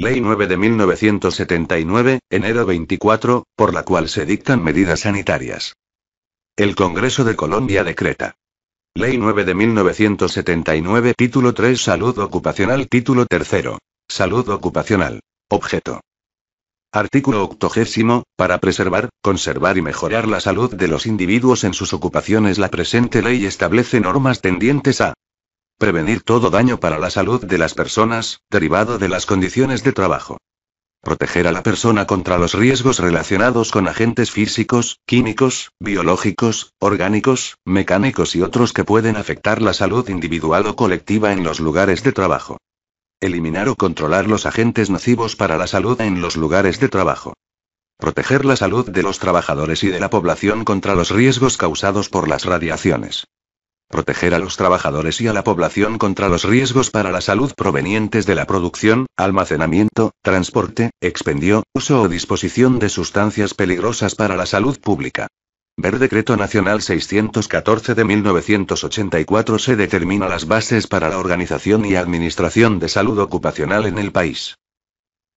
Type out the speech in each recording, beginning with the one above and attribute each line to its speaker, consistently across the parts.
Speaker 1: Ley 9 de 1979, enero 24, por la cual se dictan medidas sanitarias. El Congreso de Colombia decreta. Ley 9 de 1979, título 3, Salud Ocupacional, título 3, Salud Ocupacional. Objeto. Artículo 80. Para preservar, conservar y mejorar la salud de los individuos en sus ocupaciones, la presente ley establece normas tendientes a Prevenir todo daño para la salud de las personas, derivado de las condiciones de trabajo. Proteger a la persona contra los riesgos relacionados con agentes físicos, químicos, biológicos, orgánicos, mecánicos y otros que pueden afectar la salud individual o colectiva en los lugares de trabajo. Eliminar o controlar los agentes nocivos para la salud en los lugares de trabajo. Proteger la salud de los trabajadores y de la población contra los riesgos causados por las radiaciones proteger a los trabajadores y a la población contra los riesgos para la salud provenientes de la producción, almacenamiento, transporte, expendio, uso o disposición de sustancias peligrosas para la salud pública. Ver Decreto Nacional 614 de 1984 se determina las bases para la organización y administración de salud ocupacional en el país.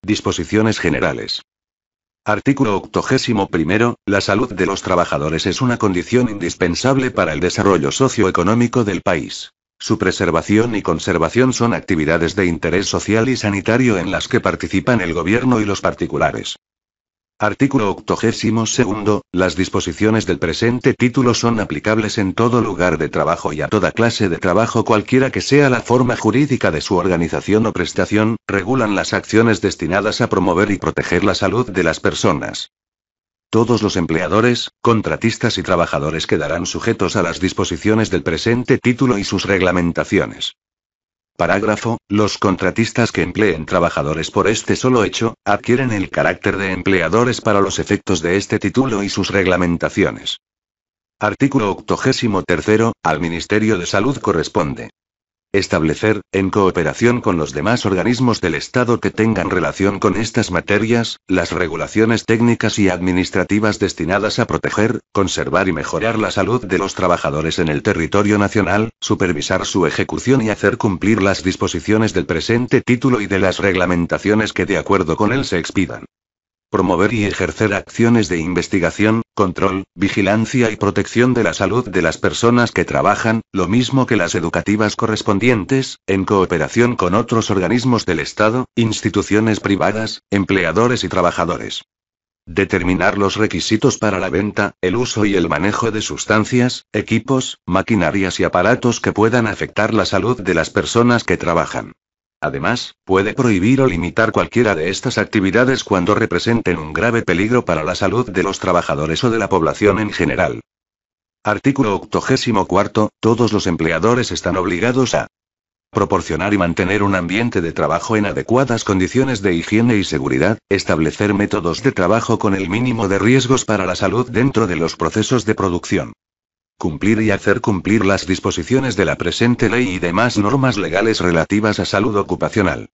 Speaker 1: Disposiciones generales. Artículo 81. La salud de los trabajadores es una condición indispensable para el desarrollo socioeconómico del país. Su preservación y conservación son actividades de interés social y sanitario en las que participan el gobierno y los particulares. Artículo 82. Las disposiciones del presente título son aplicables en todo lugar de trabajo y a toda clase de trabajo cualquiera que sea la forma jurídica de su organización o prestación, regulan las acciones destinadas a promover y proteger la salud de las personas. Todos los empleadores, contratistas y trabajadores quedarán sujetos a las disposiciones del presente título y sus reglamentaciones. Parágrafo. Los contratistas que empleen trabajadores por este solo hecho, adquieren el carácter de empleadores para los efectos de este título y sus reglamentaciones. Artículo 83. Al Ministerio de Salud corresponde. Establecer, en cooperación con los demás organismos del Estado que tengan relación con estas materias, las regulaciones técnicas y administrativas destinadas a proteger, conservar y mejorar la salud de los trabajadores en el territorio nacional, supervisar su ejecución y hacer cumplir las disposiciones del presente título y de las reglamentaciones que de acuerdo con él se expidan promover y ejercer acciones de investigación, control, vigilancia y protección de la salud de las personas que trabajan, lo mismo que las educativas correspondientes, en cooperación con otros organismos del Estado, instituciones privadas, empleadores y trabajadores. Determinar los requisitos para la venta, el uso y el manejo de sustancias, equipos, maquinarias y aparatos que puedan afectar la salud de las personas que trabajan. Además, puede prohibir o limitar cualquiera de estas actividades cuando representen un grave peligro para la salud de los trabajadores o de la población en general. Artículo 84. Todos los empleadores están obligados a proporcionar y mantener un ambiente de trabajo en adecuadas condiciones de higiene y seguridad, establecer métodos de trabajo con el mínimo de riesgos para la salud dentro de los procesos de producción, Cumplir y hacer cumplir las disposiciones de la presente ley y demás normas legales relativas a salud ocupacional.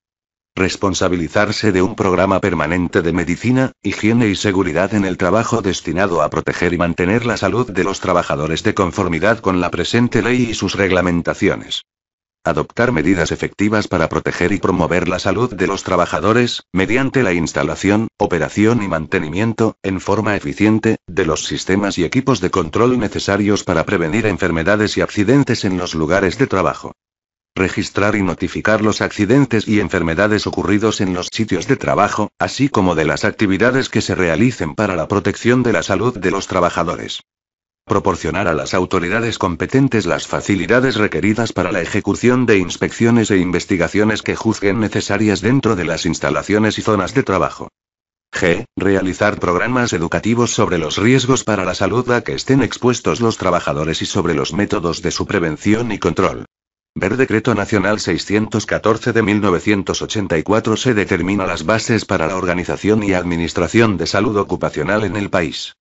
Speaker 1: Responsabilizarse de un programa permanente de medicina, higiene y seguridad en el trabajo destinado a proteger y mantener la salud de los trabajadores de conformidad con la presente ley y sus reglamentaciones. Adoptar medidas efectivas para proteger y promover la salud de los trabajadores, mediante la instalación, operación y mantenimiento, en forma eficiente, de los sistemas y equipos de control necesarios para prevenir enfermedades y accidentes en los lugares de trabajo. Registrar y notificar los accidentes y enfermedades ocurridos en los sitios de trabajo, así como de las actividades que se realicen para la protección de la salud de los trabajadores proporcionar a las autoridades competentes las facilidades requeridas para la ejecución de inspecciones e investigaciones que juzguen necesarias dentro de las instalaciones y zonas de trabajo. G. Realizar programas educativos sobre los riesgos para la salud a que estén expuestos los trabajadores y sobre los métodos de su prevención y control. Ver Decreto Nacional 614 de 1984 se determina las bases para la organización y administración de salud ocupacional en el país.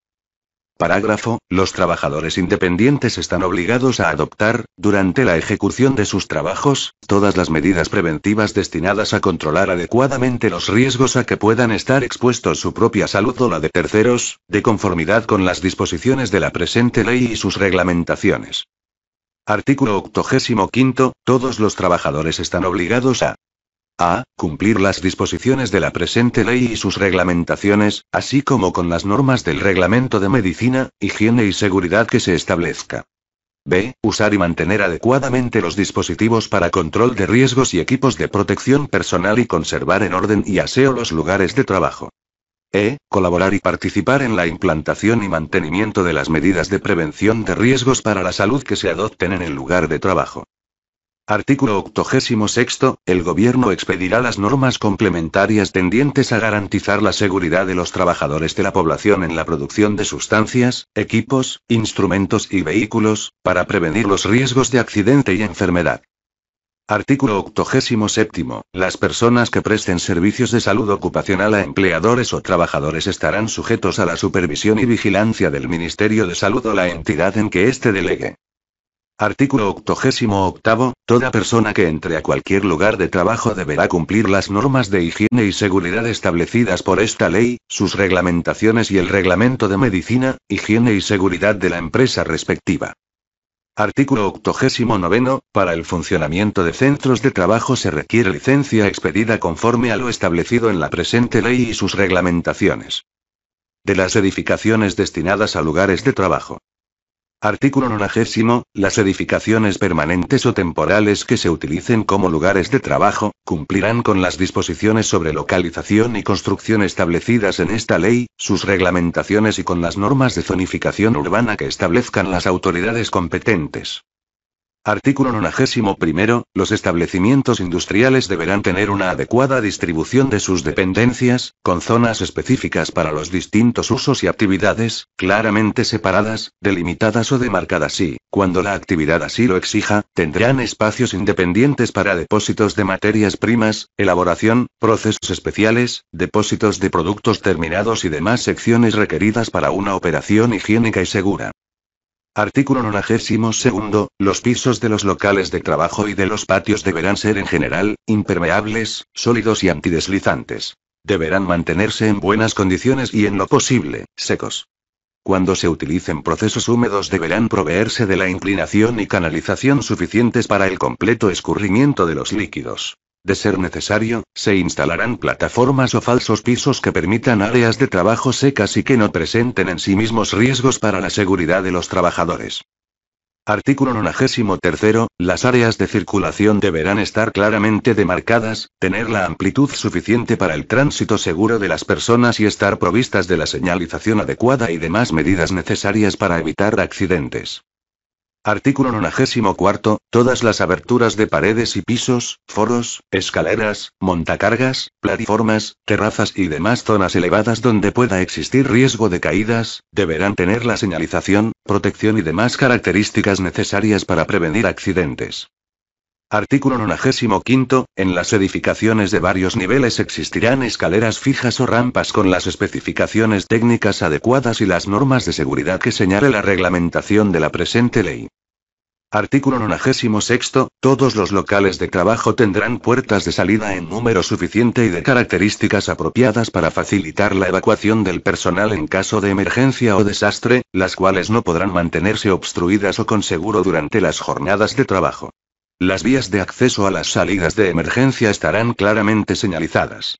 Speaker 1: Parágrafo, los trabajadores independientes están obligados a adoptar, durante la ejecución de sus trabajos, todas las medidas preventivas destinadas a controlar adecuadamente los riesgos a que puedan estar expuestos su propia salud o la de terceros, de conformidad con las disposiciones de la presente ley y sus reglamentaciones. Artículo 85. Todos los trabajadores están obligados a a. Cumplir las disposiciones de la presente ley y sus reglamentaciones, así como con las normas del reglamento de medicina, higiene y seguridad que se establezca. B. Usar y mantener adecuadamente los dispositivos para control de riesgos y equipos de protección personal y conservar en orden y aseo los lugares de trabajo. E. Colaborar y participar en la implantación y mantenimiento de las medidas de prevención de riesgos para la salud que se adopten en el lugar de trabajo. Artículo 86. El Gobierno expedirá las normas complementarias tendientes a garantizar la seguridad de los trabajadores de la población en la producción de sustancias, equipos, instrumentos y vehículos, para prevenir los riesgos de accidente y enfermedad. Artículo 87. Las personas que presten servicios de salud ocupacional a empleadores o trabajadores estarán sujetos a la supervisión y vigilancia del Ministerio de Salud o la entidad en que éste delegue. Artículo 88. Toda persona que entre a cualquier lugar de trabajo deberá cumplir las normas de higiene y seguridad establecidas por esta ley, sus reglamentaciones y el reglamento de medicina, higiene y seguridad de la empresa respectiva. Artículo 89. Para el funcionamiento de centros de trabajo se requiere licencia expedida conforme a lo establecido en la presente ley y sus reglamentaciones. De las edificaciones destinadas a lugares de trabajo. Artículo 90. Las edificaciones permanentes o temporales que se utilicen como lugares de trabajo, cumplirán con las disposiciones sobre localización y construcción establecidas en esta ley, sus reglamentaciones y con las normas de zonificación urbana que establezcan las autoridades competentes. Artículo 91. Los establecimientos industriales deberán tener una adecuada distribución de sus dependencias, con zonas específicas para los distintos usos y actividades, claramente separadas, delimitadas o demarcadas y, cuando la actividad así lo exija, tendrán espacios independientes para depósitos de materias primas, elaboración, procesos especiales, depósitos de productos terminados y demás secciones requeridas para una operación higiénica y segura. Artículo 92. Los pisos de los locales de trabajo y de los patios deberán ser en general, impermeables, sólidos y antideslizantes. Deberán mantenerse en buenas condiciones y en lo posible, secos. Cuando se utilicen procesos húmedos deberán proveerse de la inclinación y canalización suficientes para el completo escurrimiento de los líquidos. De ser necesario, se instalarán plataformas o falsos pisos que permitan áreas de trabajo secas y que no presenten en sí mismos riesgos para la seguridad de los trabajadores. Artículo 93. Las áreas de circulación deberán estar claramente demarcadas, tener la amplitud suficiente para el tránsito seguro de las personas y estar provistas de la señalización adecuada y demás medidas necesarias para evitar accidentes. Artículo 94. Todas las aberturas de paredes y pisos, foros, escaleras, montacargas, plataformas, terrazas y demás zonas elevadas donde pueda existir riesgo de caídas, deberán tener la señalización, protección y demás características necesarias para prevenir accidentes. Artículo 95. En las edificaciones de varios niveles existirán escaleras fijas o rampas con las especificaciones técnicas adecuadas y las normas de seguridad que señale la reglamentación de la presente ley. Artículo 96. Todos los locales de trabajo tendrán puertas de salida en número suficiente y de características apropiadas para facilitar la evacuación del personal en caso de emergencia o desastre, las cuales no podrán mantenerse obstruidas o con seguro durante las jornadas de trabajo. Las vías de acceso a las salidas de emergencia estarán claramente señalizadas.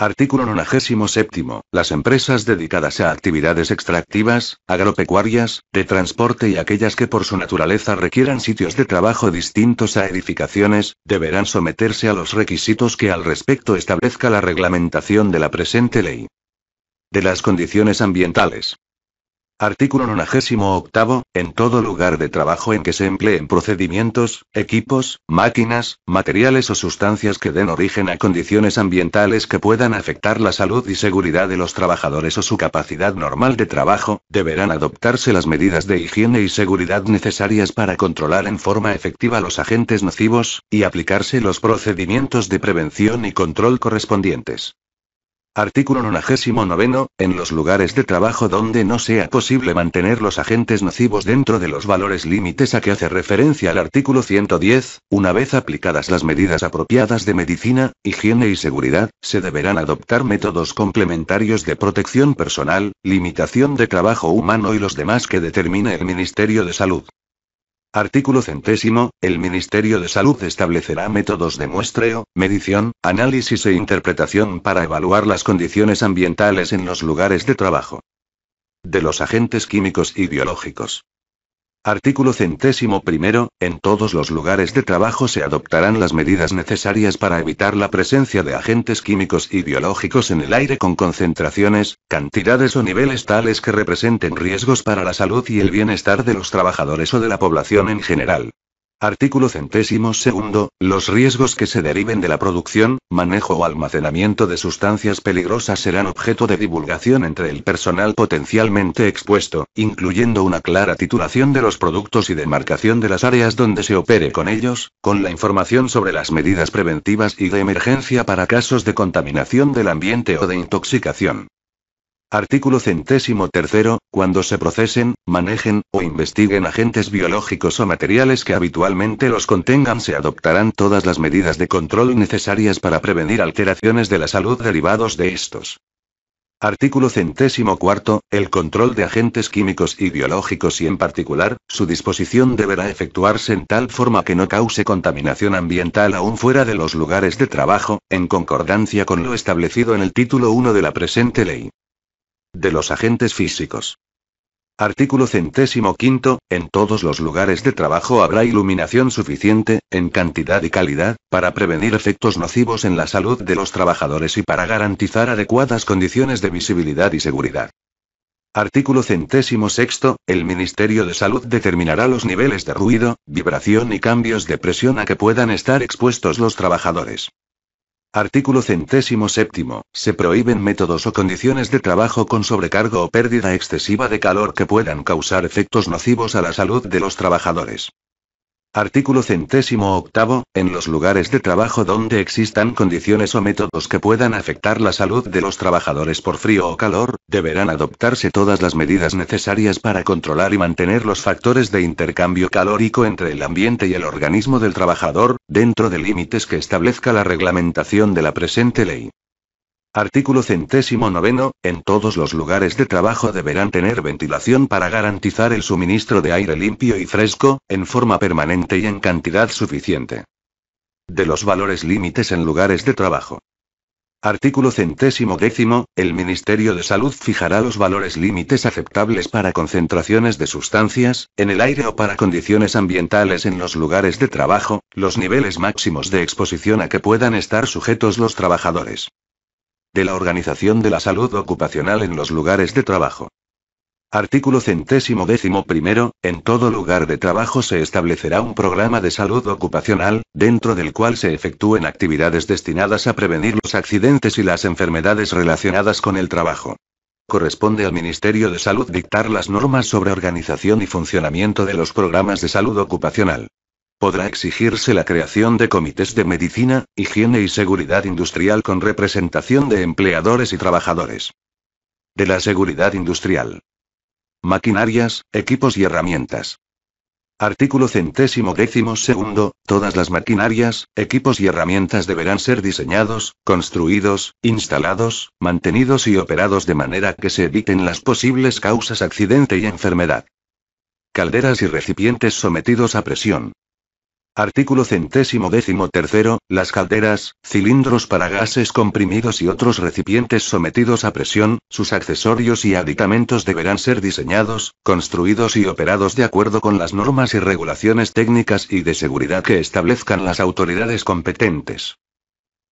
Speaker 1: Artículo 97. Las empresas dedicadas a actividades extractivas, agropecuarias, de transporte y aquellas que por su naturaleza requieran sitios de trabajo distintos a edificaciones, deberán someterse a los requisitos que al respecto establezca la reglamentación de la presente ley. De las condiciones ambientales. Artículo 98. En todo lugar de trabajo en que se empleen procedimientos, equipos, máquinas, materiales o sustancias que den origen a condiciones ambientales que puedan afectar la salud y seguridad de los trabajadores o su capacidad normal de trabajo, deberán adoptarse las medidas de higiene y seguridad necesarias para controlar en forma efectiva los agentes nocivos, y aplicarse los procedimientos de prevención y control correspondientes. Artículo 99. En los lugares de trabajo donde no sea posible mantener los agentes nocivos dentro de los valores límites a que hace referencia el artículo 110, una vez aplicadas las medidas apropiadas de medicina, higiene y seguridad, se deberán adoptar métodos complementarios de protección personal, limitación de trabajo humano y los demás que determine el Ministerio de Salud. Artículo centésimo. El Ministerio de Salud establecerá métodos de muestreo, medición, análisis e interpretación para evaluar las condiciones ambientales en los lugares de trabajo. De los agentes químicos y biológicos. Artículo centésimo primero, en todos los lugares de trabajo se adoptarán las medidas necesarias para evitar la presencia de agentes químicos y biológicos en el aire con concentraciones, cantidades o niveles tales que representen riesgos para la salud y el bienestar de los trabajadores o de la población en general. Artículo centésimo segundo, los riesgos que se deriven de la producción, manejo o almacenamiento de sustancias peligrosas serán objeto de divulgación entre el personal potencialmente expuesto, incluyendo una clara titulación de los productos y demarcación de las áreas donde se opere con ellos, con la información sobre las medidas preventivas y de emergencia para casos de contaminación del ambiente o de intoxicación. Artículo centésimo tercero, cuando se procesen, manejen, o investiguen agentes biológicos o materiales que habitualmente los contengan se adoptarán todas las medidas de control necesarias para prevenir alteraciones de la salud derivados de estos. Artículo centésimo cuarto, el control de agentes químicos y biológicos y en particular, su disposición deberá efectuarse en tal forma que no cause contaminación ambiental aún fuera de los lugares de trabajo, en concordancia con lo establecido en el título 1 de la presente ley. De los agentes físicos. Artículo centésimo quinto, en todos los lugares de trabajo habrá iluminación suficiente, en cantidad y calidad, para prevenir efectos nocivos en la salud de los trabajadores y para garantizar adecuadas condiciones de visibilidad y seguridad. Artículo centésimo sexto, el Ministerio de Salud determinará los niveles de ruido, vibración y cambios de presión a que puedan estar expuestos los trabajadores. Artículo centésimo séptimo. Se prohíben métodos o condiciones de trabajo con sobrecargo o pérdida excesiva de calor que puedan causar efectos nocivos a la salud de los trabajadores. Artículo centésimo octavo, en los lugares de trabajo donde existan condiciones o métodos que puedan afectar la salud de los trabajadores por frío o calor, deberán adoptarse todas las medidas necesarias para controlar y mantener los factores de intercambio calórico entre el ambiente y el organismo del trabajador, dentro de límites que establezca la reglamentación de la presente ley. Artículo centésimo noveno, en todos los lugares de trabajo deberán tener ventilación para garantizar el suministro de aire limpio y fresco, en forma permanente y en cantidad suficiente. De los valores límites en lugares de trabajo. Artículo centésimo décimo, el Ministerio de Salud fijará los valores límites aceptables para concentraciones de sustancias, en el aire o para condiciones ambientales en los lugares de trabajo, los niveles máximos de exposición a que puedan estar sujetos los trabajadores de la Organización de la Salud Ocupacional en los lugares de trabajo. Artículo centésimo décimo primero, en todo lugar de trabajo se establecerá un programa de salud ocupacional, dentro del cual se efectúen actividades destinadas a prevenir los accidentes y las enfermedades relacionadas con el trabajo. Corresponde al Ministerio de Salud dictar las normas sobre organización y funcionamiento de los programas de salud ocupacional. Podrá exigirse la creación de comités de medicina, higiene y seguridad industrial con representación de empleadores y trabajadores. De la seguridad industrial. Maquinarias, equipos y herramientas. Artículo centésimo décimo segundo, todas las maquinarias, equipos y herramientas deberán ser diseñados, construidos, instalados, mantenidos y operados de manera que se eviten las posibles causas accidente y enfermedad. Calderas y recipientes sometidos a presión. Artículo centésimo décimo tercero, las calderas, cilindros para gases comprimidos y otros recipientes sometidos a presión, sus accesorios y aditamentos deberán ser diseñados, construidos y operados de acuerdo con las normas y regulaciones técnicas y de seguridad que establezcan las autoridades competentes.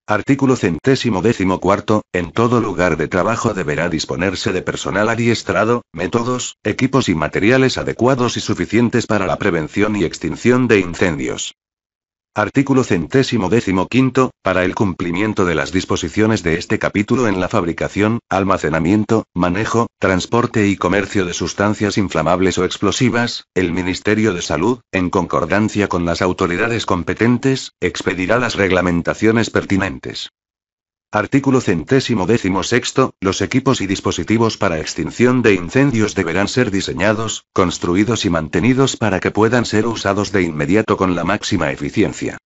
Speaker 1: Artículo centésimo décimo cuarto, en todo lugar de trabajo deberá disponerse de personal adiestrado, métodos, equipos y materiales adecuados y suficientes para la prevención y extinción de incendios. Artículo centésimo décimo quinto, para el cumplimiento de las disposiciones de este capítulo en la fabricación, almacenamiento, manejo, transporte y comercio de sustancias inflamables o explosivas, el Ministerio de Salud, en concordancia con las autoridades competentes, expedirá las reglamentaciones pertinentes. Artículo centésimo décimo sexto, los equipos y dispositivos para extinción de incendios deberán ser diseñados, construidos y mantenidos para que puedan ser usados de inmediato con la máxima eficiencia.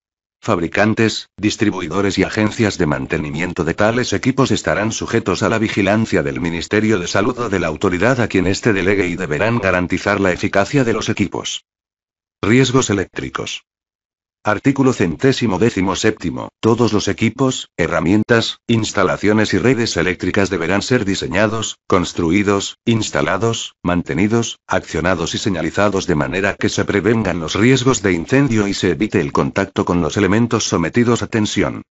Speaker 1: Fabricantes, distribuidores y agencias de mantenimiento de tales equipos estarán sujetos a la vigilancia del Ministerio de Salud o de la autoridad a quien este delegue y deberán garantizar la eficacia de los equipos. Riesgos eléctricos. Artículo centésimo décimo séptimo. Todos los equipos, herramientas, instalaciones y redes eléctricas deberán ser diseñados, construidos, instalados, mantenidos, accionados y señalizados de manera que se prevengan los riesgos de incendio y se evite el contacto con los elementos sometidos a tensión.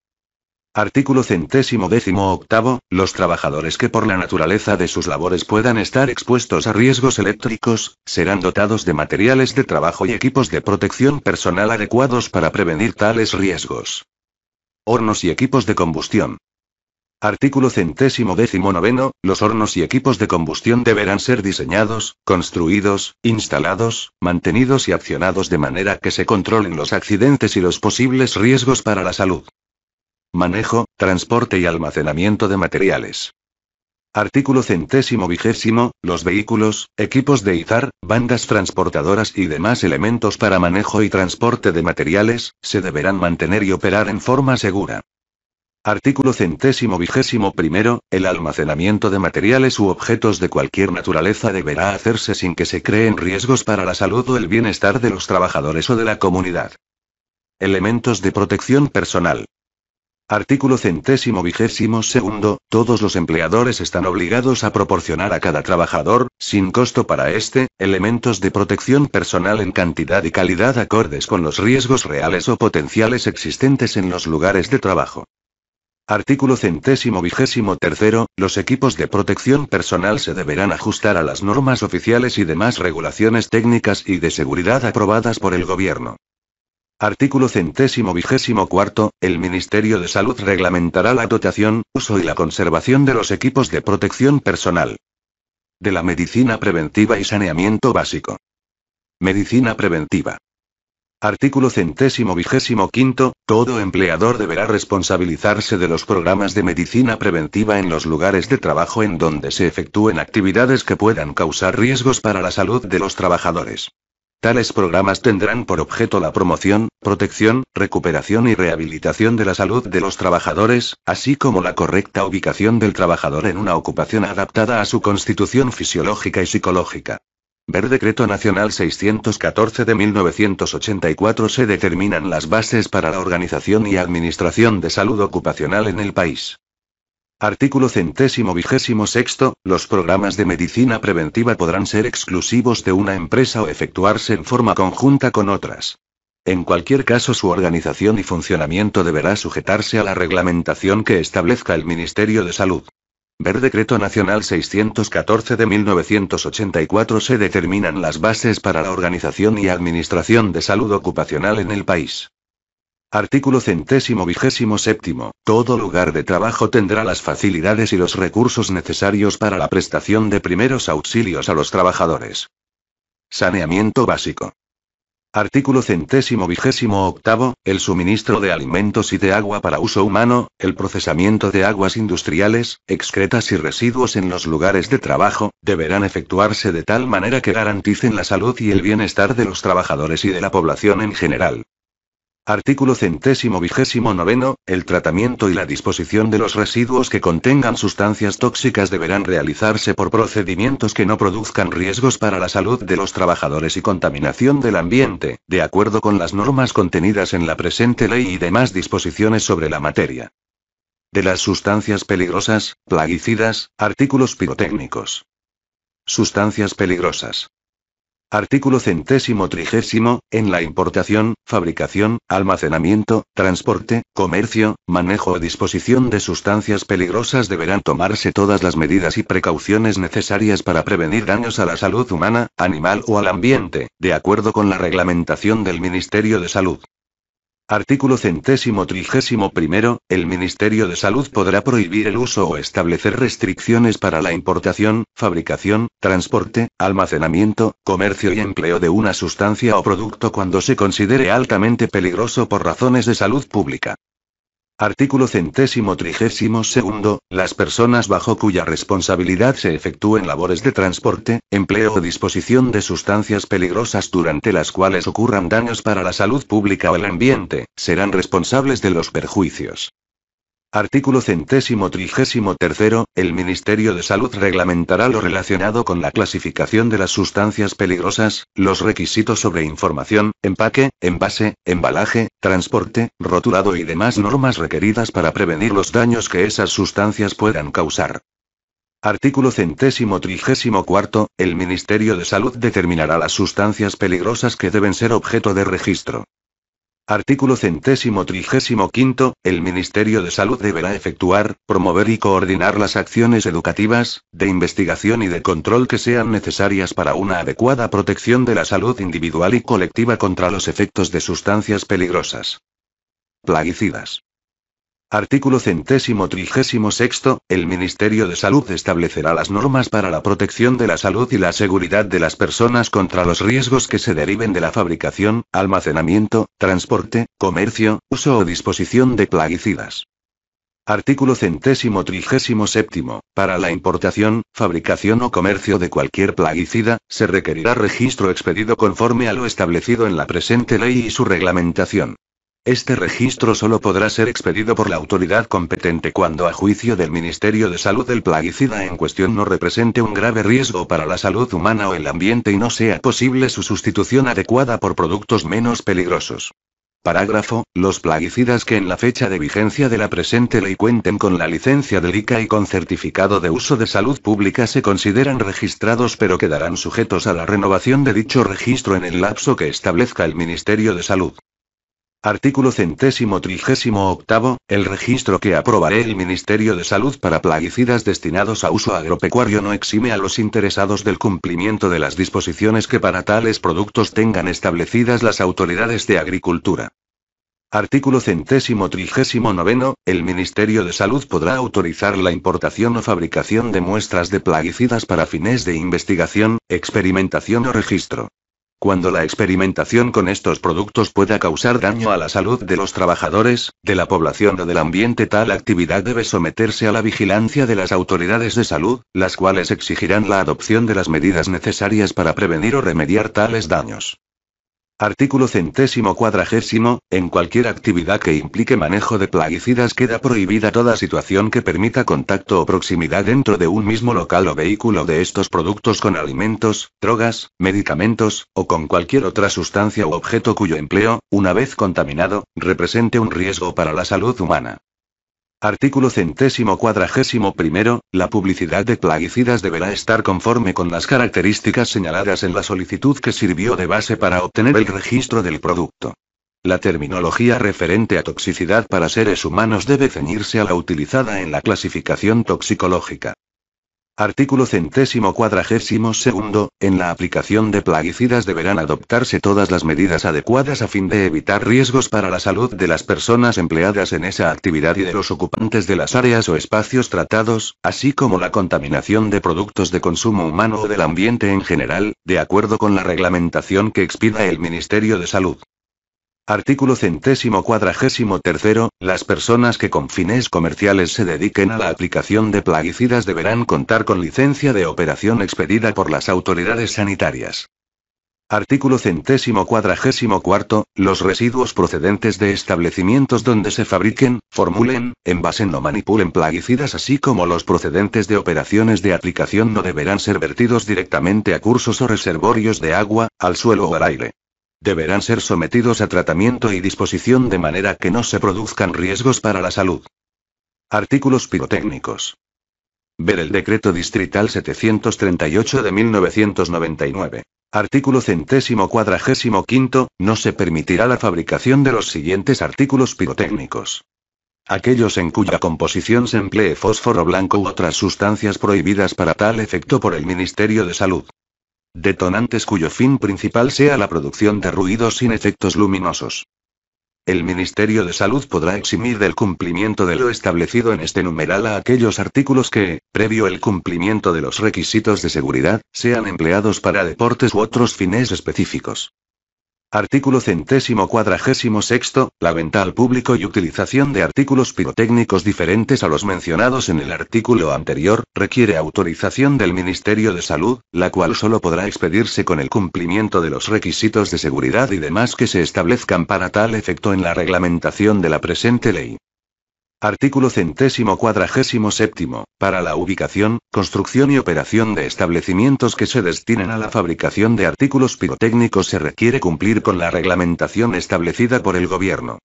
Speaker 1: Artículo centésimo décimo octavo, los trabajadores que por la naturaleza de sus labores puedan estar expuestos a riesgos eléctricos, serán dotados de materiales de trabajo y equipos de protección personal adecuados para prevenir tales riesgos. Hornos y equipos de combustión. Artículo centésimo décimo noveno, los hornos y equipos de combustión deberán ser diseñados, construidos, instalados, mantenidos y accionados de manera que se controlen los accidentes y los posibles riesgos para la salud. Manejo, transporte y almacenamiento de materiales. Artículo centésimo vigésimo, los vehículos, equipos de izar, bandas transportadoras y demás elementos para manejo y transporte de materiales, se deberán mantener y operar en forma segura. Artículo centésimo vigésimo primero, el almacenamiento de materiales u objetos de cualquier naturaleza deberá hacerse sin que se creen riesgos para la salud o el bienestar de los trabajadores o de la comunidad. Elementos de protección personal. Artículo centésimo vigésimo segundo, todos los empleadores están obligados a proporcionar a cada trabajador, sin costo para este, elementos de protección personal en cantidad y calidad acordes con los riesgos reales o potenciales existentes en los lugares de trabajo. Artículo centésimo vigésimo tercero, los equipos de protección personal se deberán ajustar a las normas oficiales y demás regulaciones técnicas y de seguridad aprobadas por el gobierno. Artículo centésimo vigésimo cuarto, el Ministerio de Salud reglamentará la dotación, uso y la conservación de los equipos de protección personal. De la medicina preventiva y saneamiento básico. Medicina preventiva. Artículo centésimo vigésimo quinto, todo empleador deberá responsabilizarse de los programas de medicina preventiva en los lugares de trabajo en donde se efectúen actividades que puedan causar riesgos para la salud de los trabajadores. Tales programas tendrán por objeto la promoción, protección, recuperación y rehabilitación de la salud de los trabajadores, así como la correcta ubicación del trabajador en una ocupación adaptada a su constitución fisiológica y psicológica. Ver Decreto Nacional 614 de 1984 se determinan las bases para la organización y administración de salud ocupacional en el país. Artículo centésimo vigésimo sexto, los programas de medicina preventiva podrán ser exclusivos de una empresa o efectuarse en forma conjunta con otras. En cualquier caso, su organización y funcionamiento deberá sujetarse a la reglamentación que establezca el Ministerio de Salud. Ver Decreto Nacional 614 de 1984 se determinan las bases para la organización y administración de salud ocupacional en el país. Artículo centésimo vigésimo séptimo. Todo lugar de trabajo tendrá las facilidades y los recursos necesarios para la prestación de primeros auxilios a los trabajadores. Saneamiento básico. Artículo centésimo vigésimo octavo, el suministro de alimentos y de agua para uso humano, el procesamiento de aguas industriales, excretas y residuos en los lugares de trabajo, deberán efectuarse de tal manera que garanticen la salud y el bienestar de los trabajadores y de la población en general. Artículo centésimo vigésimo noveno, el tratamiento y la disposición de los residuos que contengan sustancias tóxicas deberán realizarse por procedimientos que no produzcan riesgos para la salud de los trabajadores y contaminación del ambiente, de acuerdo con las normas contenidas en la presente ley y demás disposiciones sobre la materia. De las sustancias peligrosas, plaguicidas, artículos pirotécnicos. Sustancias peligrosas. Artículo centésimo trigésimo, en la importación, fabricación, almacenamiento, transporte, comercio, manejo o disposición de sustancias peligrosas deberán tomarse todas las medidas y precauciones necesarias para prevenir daños a la salud humana, animal o al ambiente, de acuerdo con la reglamentación del Ministerio de Salud. Artículo centésimo trigésimo primero, el Ministerio de Salud podrá prohibir el uso o establecer restricciones para la importación, fabricación, transporte, almacenamiento, comercio y empleo de una sustancia o producto cuando se considere altamente peligroso por razones de salud pública. Artículo centésimo trigésimo segundo, las personas bajo cuya responsabilidad se efectúen labores de transporte, empleo o disposición de sustancias peligrosas durante las cuales ocurran daños para la salud pública o el ambiente, serán responsables de los perjuicios Artículo centésimo trigésimo tercero, el Ministerio de Salud reglamentará lo relacionado con la clasificación de las sustancias peligrosas, los requisitos sobre información, empaque, envase, embalaje, transporte, rotulado y demás normas requeridas para prevenir los daños que esas sustancias puedan causar. Artículo centésimo trigésimo cuarto, el Ministerio de Salud determinará las sustancias peligrosas que deben ser objeto de registro. Artículo centésimo trigésimo quinto, el Ministerio de Salud deberá efectuar, promover y coordinar las acciones educativas, de investigación y de control que sean necesarias para una adecuada protección de la salud individual y colectiva contra los efectos de sustancias peligrosas. Plaguicidas. Artículo centésimo trigésimo sexto, el Ministerio de Salud establecerá las normas para la protección de la salud y la seguridad de las personas contra los riesgos que se deriven de la fabricación, almacenamiento, transporte, comercio, uso o disposición de plaguicidas. Artículo centésimo trigésimo séptimo. Para la importación, fabricación o comercio de cualquier plaguicida, se requerirá registro expedido conforme a lo establecido en la presente ley y su reglamentación. Este registro solo podrá ser expedido por la autoridad competente cuando a juicio del Ministerio de Salud el plaguicida en cuestión no represente un grave riesgo para la salud humana o el ambiente y no sea posible su sustitución adecuada por productos menos peligrosos. Parágrafo. Los plaguicidas que en la fecha de vigencia de la presente ley cuenten con la licencia del ICA y con certificado de uso de salud pública se consideran registrados pero quedarán sujetos a la renovación de dicho registro en el lapso que establezca el Ministerio de Salud. Artículo centésimo trigésimo octavo, el registro que aprobaré el Ministerio de Salud para plaguicidas destinados a uso agropecuario no exime a los interesados del cumplimiento de las disposiciones que para tales productos tengan establecidas las autoridades de agricultura. Artículo centésimo trigésimo noveno, el Ministerio de Salud podrá autorizar la importación o fabricación de muestras de plaguicidas para fines de investigación, experimentación o registro. Cuando la experimentación con estos productos pueda causar daño a la salud de los trabajadores, de la población o del ambiente, tal actividad debe someterse a la vigilancia de las autoridades de salud, las cuales exigirán la adopción de las medidas necesarias para prevenir o remediar tales daños. Artículo centésimo cuadragésimo, en cualquier actividad que implique manejo de plaguicidas queda prohibida toda situación que permita contacto o proximidad dentro de un mismo local o vehículo de estos productos con alimentos, drogas, medicamentos, o con cualquier otra sustancia u objeto cuyo empleo, una vez contaminado, represente un riesgo para la salud humana. Artículo centésimo cuadragésimo primero, la publicidad de plaguicidas deberá estar conforme con las características señaladas en la solicitud que sirvió de base para obtener el registro del producto. La terminología referente a toxicidad para seres humanos debe ceñirse a la utilizada en la clasificación toxicológica. Artículo centésimo cuadragésimo segundo, en la aplicación de plaguicidas deberán adoptarse todas las medidas adecuadas a fin de evitar riesgos para la salud de las personas empleadas en esa actividad y de los ocupantes de las áreas o espacios tratados, así como la contaminación de productos de consumo humano o del ambiente en general, de acuerdo con la reglamentación que expida el Ministerio de Salud. Artículo centésimo cuadragésimo tercero, las personas que con fines comerciales se dediquen a la aplicación de plaguicidas deberán contar con licencia de operación expedida por las autoridades sanitarias. Artículo centésimo cuadragésimo cuarto, los residuos procedentes de establecimientos donde se fabriquen, formulen, envasen o manipulen plaguicidas así como los procedentes de operaciones de aplicación no deberán ser vertidos directamente a cursos o reservorios de agua, al suelo o al aire. Deberán ser sometidos a tratamiento y disposición de manera que no se produzcan riesgos para la salud. Artículos pirotécnicos. Ver el decreto distrital 738 de 1999. Artículo centésimo cuadragésimo quinto, no se permitirá la fabricación de los siguientes artículos pirotécnicos. Aquellos en cuya composición se emplee fósforo blanco u otras sustancias prohibidas para tal efecto por el Ministerio de Salud. Detonantes cuyo fin principal sea la producción de ruidos sin efectos luminosos. El Ministerio de Salud podrá eximir del cumplimiento de lo establecido en este numeral a aquellos artículos que, previo el cumplimiento de los requisitos de seguridad, sean empleados para deportes u otros fines específicos. Artículo centésimo cuadragésimo sexto, la venta al público y utilización de artículos pirotécnicos diferentes a los mencionados en el artículo anterior, requiere autorización del Ministerio de Salud, la cual solo podrá expedirse con el cumplimiento de los requisitos de seguridad y demás que se establezcan para tal efecto en la reglamentación de la presente ley. Artículo centésimo cuadragésimo séptimo, para la ubicación, construcción y operación de establecimientos que se destinen a la fabricación de artículos pirotécnicos se requiere cumplir con la reglamentación establecida por el Gobierno.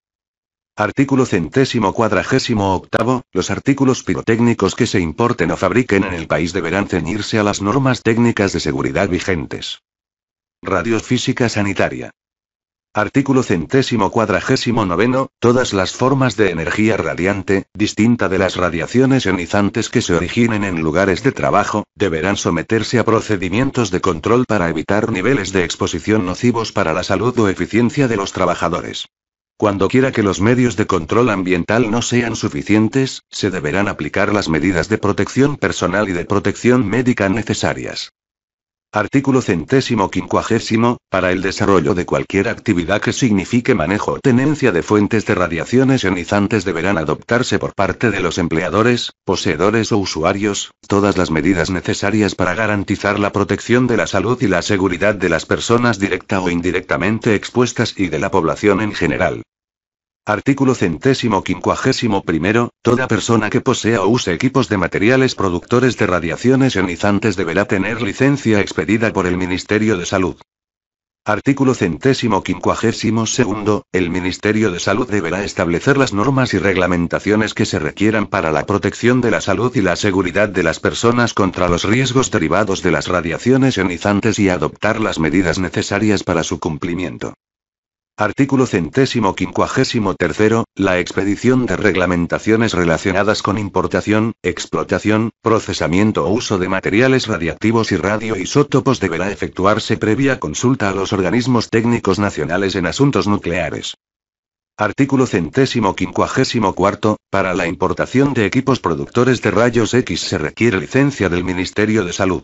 Speaker 1: Artículo centésimo cuadragésimo octavo, los artículos pirotécnicos que se importen o fabriquen en el país deberán ceñirse a las normas técnicas de seguridad vigentes. Radiofísica sanitaria. Artículo centésimo cuadragésimo noveno, todas las formas de energía radiante, distinta de las radiaciones ionizantes que se originen en lugares de trabajo, deberán someterse a procedimientos de control para evitar niveles de exposición nocivos para la salud o eficiencia de los trabajadores. Cuando quiera que los medios de control ambiental no sean suficientes, se deberán aplicar las medidas de protección personal y de protección médica necesarias. Artículo centésimo quincuagésimo, para el desarrollo de cualquier actividad que signifique manejo o tenencia de fuentes de radiaciones ionizantes deberán adoptarse por parte de los empleadores, poseedores o usuarios, todas las medidas necesarias para garantizar la protección de la salud y la seguridad de las personas directa o indirectamente expuestas y de la población en general. Artículo centésimo quincuagésimo primero, toda persona que posea o use equipos de materiales productores de radiaciones ionizantes deberá tener licencia expedida por el Ministerio de Salud. Artículo centésimo quincuagésimo el Ministerio de Salud deberá establecer las normas y reglamentaciones que se requieran para la protección de la salud y la seguridad de las personas contra los riesgos derivados de las radiaciones ionizantes y adoptar las medidas necesarias para su cumplimiento. Artículo centésimo tercero, la expedición de reglamentaciones relacionadas con importación, explotación, procesamiento o uso de materiales radiactivos y radioisótopos deberá efectuarse previa consulta a los organismos técnicos nacionales en asuntos nucleares. Artículo centésimo quincuagésimo cuarto, para la importación de equipos productores de rayos X se requiere licencia del Ministerio de Salud.